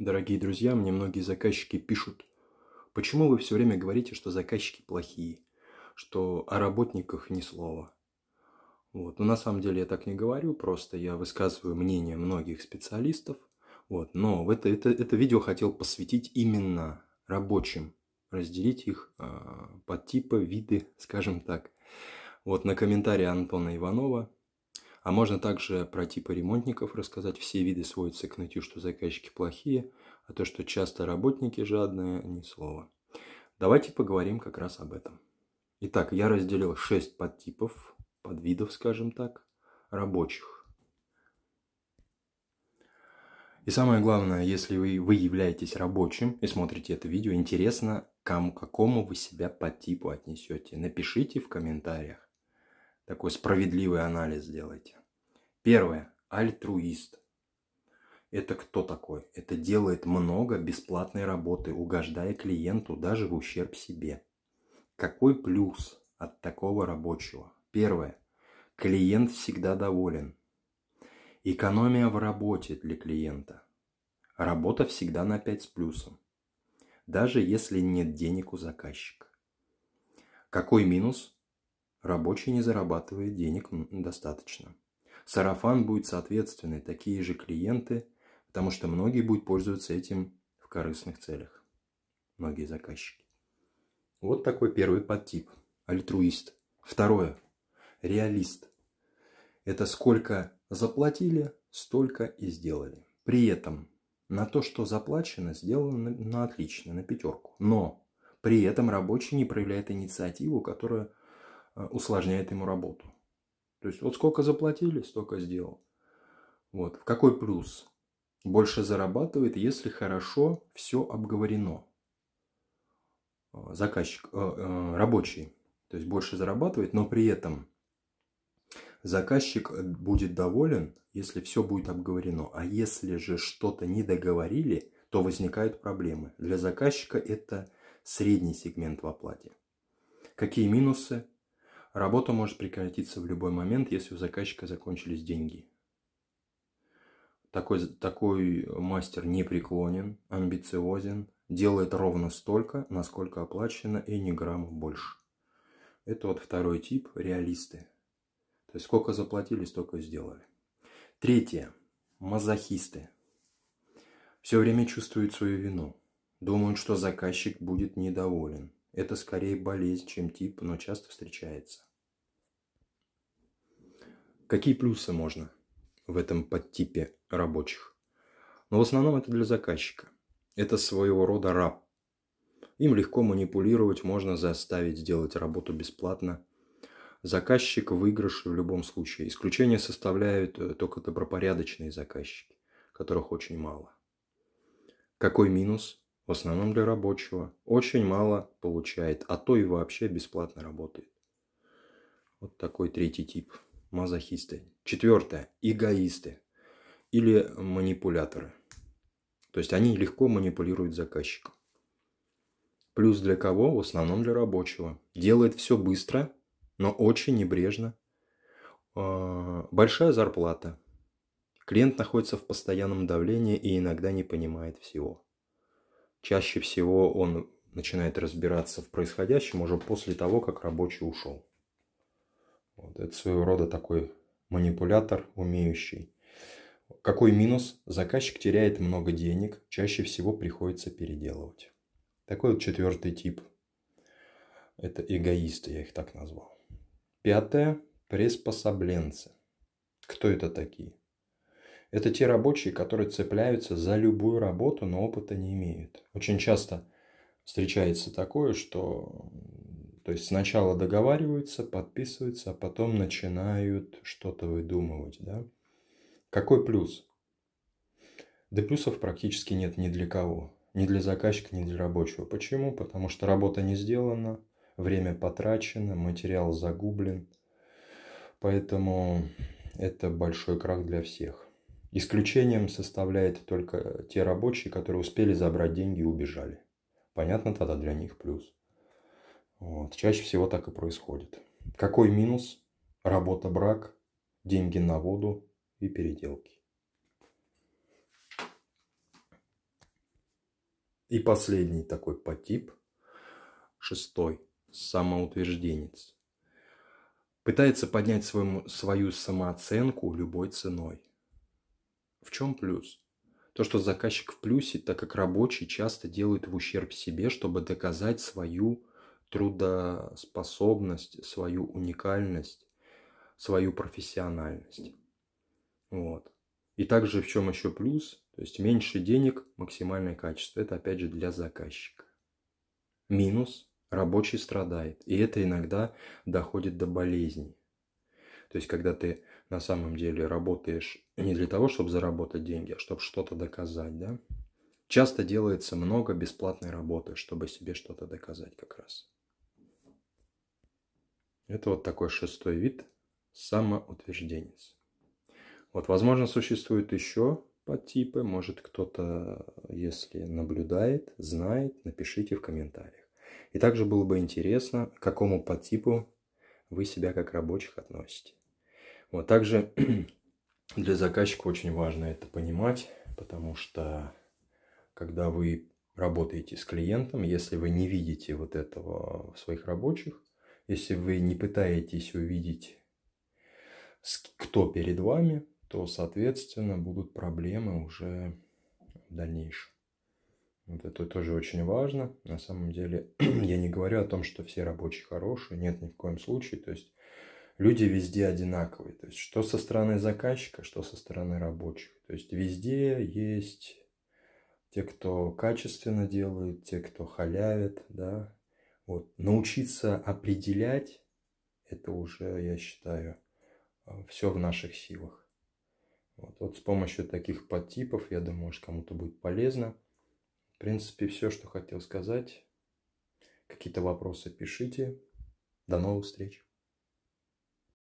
Дорогие друзья, мне многие заказчики пишут, почему вы все время говорите, что заказчики плохие, что о работниках ни слова. Вот. Но ну, на самом деле я так не говорю, просто я высказываю мнение многих специалистов. Вот. Но в это, это, это видео хотел посвятить именно рабочим, разделить их э, по типа, виды, скажем так. Вот на комментарии Антона Иванова а можно также про типы ремонтников рассказать. Все виды сводятся к нытью, что заказчики плохие, а то, что часто работники жадные, ни слова. Давайте поговорим как раз об этом. Итак, я разделил 6 подтипов, подвидов, скажем так, рабочих. И самое главное, если вы, вы являетесь рабочим и смотрите это видео, интересно, кому какому вы себя по типу отнесете. Напишите в комментариях такой справедливый анализ сделайте. Первое. Альтруист. Это кто такой? Это делает много бесплатной работы, угождая клиенту даже в ущерб себе. Какой плюс от такого рабочего? Первое. Клиент всегда доволен. Экономия в работе для клиента. Работа всегда на 5 с плюсом. Даже если нет денег у заказчика. Какой минус? Рабочий не зарабатывает денег достаточно. Сарафан будет соответственный, такие же клиенты, потому что многие будут пользоваться этим в корыстных целях. Многие заказчики. Вот такой первый подтип. Альтруист. Второе. Реалист. Это сколько заплатили, столько и сделали. При этом на то, что заплачено, сделано на отлично, на пятерку. Но при этом рабочий не проявляет инициативу, которая Э, усложняет ему работу. То есть вот сколько заплатили, столько сделал. Вот. В какой плюс? Больше зарабатывает, если хорошо все обговорено. Э, заказчик, э, э, рабочий, то есть больше зарабатывает, но при этом заказчик э, будет доволен, если все будет обговорено. А если же что-то не договорили, то возникают проблемы. Для заказчика это средний сегмент в оплате. Какие минусы? Работа может прекратиться в любой момент, если у заказчика закончились деньги. Такой, такой э, мастер не преклонен, амбициозен, делает ровно столько, насколько оплачено, и ни грамма больше. Это вот второй тип – реалисты. То есть сколько заплатили, столько и сделали. Третье – мазохисты. Все время чувствуют свою вину. Думают, что заказчик будет недоволен – это скорее болезнь, чем тип, но часто встречается. Какие плюсы можно в этом подтипе рабочих? Но ну, в основном это для заказчика. Это своего рода раб. Им легко манипулировать, можно заставить сделать работу бесплатно. Заказчик выигрыш в любом случае. Исключение составляют э, только добропорядочные заказчики, которых очень мало. Какой минус? в основном для рабочего, очень мало получает, а то и вообще бесплатно работает. Вот такой третий тип – мазохисты. Четвертое – эгоисты или манипуляторы. То есть они легко манипулируют заказчиком. Плюс для кого? В основном для рабочего. Делает все быстро, но очень небрежно. А, большая зарплата. Клиент находится в постоянном давлении и иногда не понимает всего. Чаще всего он начинает разбираться в происходящем уже после того, как рабочий ушел. Вот, это своего рода такой манипулятор, умеющий. Какой минус? Заказчик теряет много денег, чаще всего приходится переделывать. Такой вот четвертый тип. Это эгоисты, я их так назвал. Пятое – приспособленцы. Кто это такие? Это те рабочие, которые цепляются за любую работу, но опыта не имеют. Очень часто встречается такое, что то есть сначала договариваются, подписываются, а потом начинают что-то выдумывать. Да? Какой плюс? Да плюсов практически нет ни для кого. Ни для заказчика, ни для рабочего. Почему? Потому что работа не сделана, время потрачено, материал загублен. Поэтому это большой крах для всех. Исключением составляет только те рабочие, которые успели забрать деньги и убежали. Понятно, тогда для них плюс. Вот. Чаще всего так и происходит. Какой минус? Работа, брак, деньги на воду и переделки. И последний такой по подтип, шестой, самоутвержденец. Пытается поднять свою, свою самооценку любой ценой. В чем плюс? То, что заказчик в плюсе, так как рабочий часто делает в ущерб себе, чтобы доказать свою трудоспособность, свою уникальность, свою профессиональность. Вот. И также в чем еще плюс? То есть меньше денег, максимальное качество. Это опять же для заказчика. Минус – рабочий страдает. И это иногда доходит до болезней. То есть когда ты на самом деле работаешь не для того, чтобы заработать деньги, а чтобы что-то доказать, да? Часто делается много бесплатной работы, чтобы себе что-то доказать как раз. Это вот такой шестой вид – самоутвержденец. Вот, возможно, существует еще подтипы. Может, кто-то, если наблюдает, знает, напишите в комментариях. И также было бы интересно, к какому подтипу вы себя как рабочих относите. Вот также для заказчика очень важно это понимать, потому что когда вы работаете с клиентом, если вы не видите вот этого в своих рабочих, если вы не пытаетесь увидеть, кто перед вами, то, соответственно, будут проблемы уже в дальнейшем. Вот это тоже очень важно. На самом деле, я не говорю о том, что все рабочие хорошие, нет ни в коем случае. То есть люди везде одинаковые. То есть, что со стороны заказчика, что со стороны рабочих. То есть, везде есть те, кто качественно делают, те, кто халявит, да. Вот. Научиться определять, это уже, я считаю, э, все в наших силах. Вот, вот с помощью таких подтипов, я думаю, что кому-то будет полезно. В принципе, все, что хотел сказать. Какие-то вопросы пишите. До новых встреч!